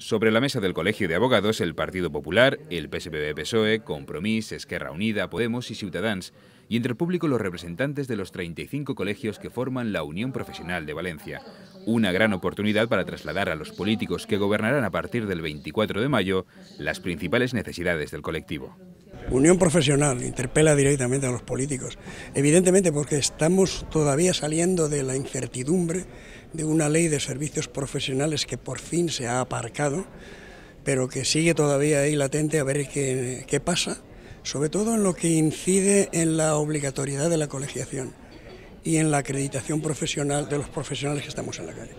Sobre la mesa del Colegio de Abogados, el Partido Popular, el PSPB-PSOE, Compromís, Esquerra Unida, Podemos y Ciutadans, y entre el público los representantes de los 35 colegios que forman la Unión Profesional de Valencia. Una gran oportunidad para trasladar a los políticos que gobernarán a partir del 24 de mayo las principales necesidades del colectivo. Unión Profesional interpela directamente a los políticos, evidentemente porque estamos todavía saliendo de la incertidumbre de una ley de servicios profesionales que por fin se ha aparcado, pero que sigue todavía ahí latente a ver qué, qué pasa, sobre todo en lo que incide en la obligatoriedad de la colegiación y en la acreditación profesional de los profesionales que estamos en la calle.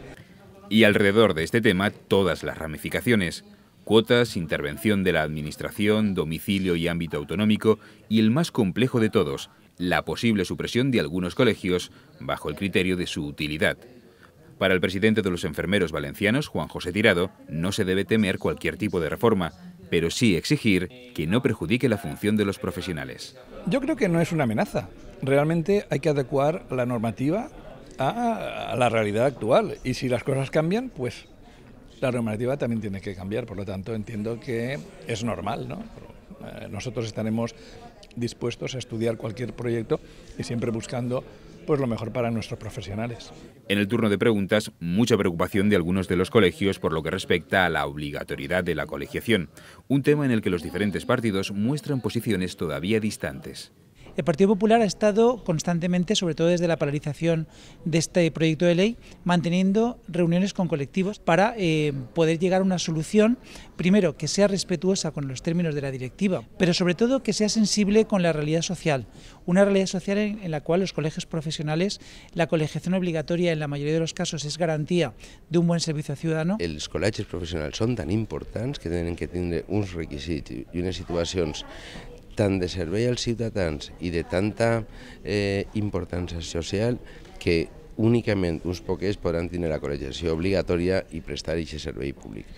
Y alrededor de este tema todas las ramificaciones. Cuotas, intervención de la Administración, domicilio y ámbito autonómico y el más complejo de todos, la posible supresión de algunos colegios bajo el criterio de su utilidad. Para el presidente de los enfermeros valencianos, Juan José Tirado, no se debe temer cualquier tipo de reforma, pero sí exigir que no perjudique la función de los profesionales. Yo creo que no es una amenaza. Realmente hay que adecuar la normativa a, la realidad actual y si las cosas cambian, pues la normativa también tiene que cambiar, por lo tanto entiendo que es normal, eh, nosotros estaremos dispuestos a estudiar cualquier proyecto y siempre buscando pues lo mejor para nuestros profesionales. En el turno de preguntas, mucha preocupación de algunos de los colegios por lo que respecta a la obligatoriedad de la colegiación, un tema en el que los diferentes partidos muestran posiciones todavía distantes. El Partido Popular ha estado constantemente, sobre todo desde la paralización de este proyecto de ley, manteniendo reuniones con colectivos para eh, poder llegar a una solución, primero, que sea respetuosa con los términos de la directiva, pero sobre todo que sea sensible con la realidad social, una realidad social en, la cual los colegios profesionales, la colegiación obligatoria en la mayoría de los casos es garantía de un buen servicio ciudadano. Los colegios profesionales son tan importantes que tienen que tener unos requisitos y unas situaciones tant de servei als ciutadans i de tanta eh, importància social que únicamente unos pocos podrán tener la colegiación obligatoria y prestar ese servicio público.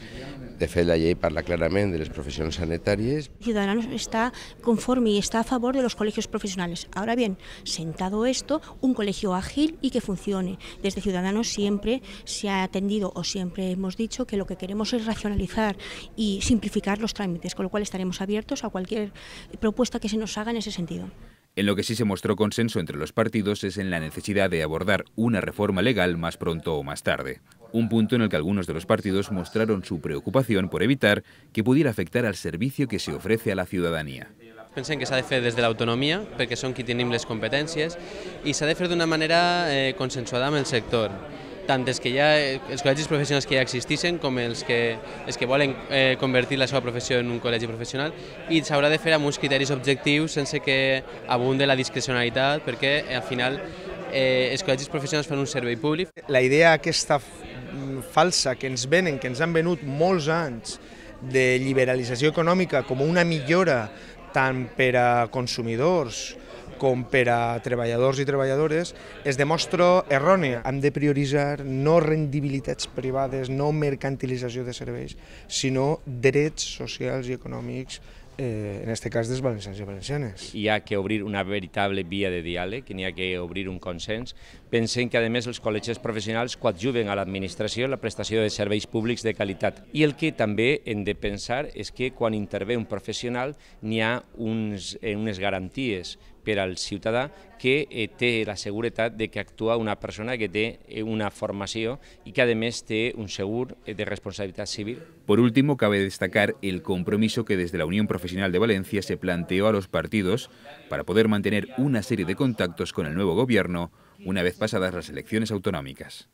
De hecho, la parla claramente de las profesiones sanitarias. Ciudadanos está conforme y está a favor de los colegios profesionales. Ahora bien, sentado esto, un colegio ágil y que funcione. Desde Ciudadanos siempre se ha atendido o siempre hemos dicho que lo que queremos es racionalizar y simplificar los trámites, con lo cual estaremos abiertos a cualquier propuesta que se nos haga en ese sentido. En lo que sí se mostró consenso entre los partidos es en la necesidad de abordar una reforma legal más pronto o más tarde, un punto en el que algunos de los partidos mostraron su preocupación por evitar que pudiera afectar al servicio que se ofrece a la ciudadanía. Pensen que se de desde la autonomía, porque son son tienen las competencias, y se ha de una manera eh, consensuada en el sector. tant els, que ja, els col·legis professionals que ja existeixen com els que, els que volen eh, convertir la seva professió en un col·legi professional i s'haurà de fer amb uns criteris objectius sense que abunde la discrecionalitat perquè eh, al final eh, els col·legis professionals fan un servei públic. La idea aquesta mm, falsa que ens venen, que ens han venut molts anys de liberalització econòmica com una millora tant per a consumidors com per a treballadors i treballadores es demostra errònia. Hem de prioritzar no rendibilitats privades, no mercantilització de serveis, sinó drets socials i econòmics eh, en aquest cas dels valencians i valencianes. Hi ha que obrir una veritable via de diàleg, n'hi ha que obrir un consens. Pensem que, a més, els col·legis professionals coadjuven a l'administració la prestació de serveis públics de qualitat. I el que també hem de pensar és que quan intervé un professional n'hi ha uns, eh, unes garanties per al ciudadano que eh, la seguridad de que actúa una persona que dé eh, una formación y que además té un seguro eh, de responsabilidad civil. Por último, cabe destacar el compromiso que desde la Unión Profesional de Valencia se planteó a los partidos para poder mantener una serie de contactos con el nuevo gobierno una vez pasadas las elecciones autonómicas.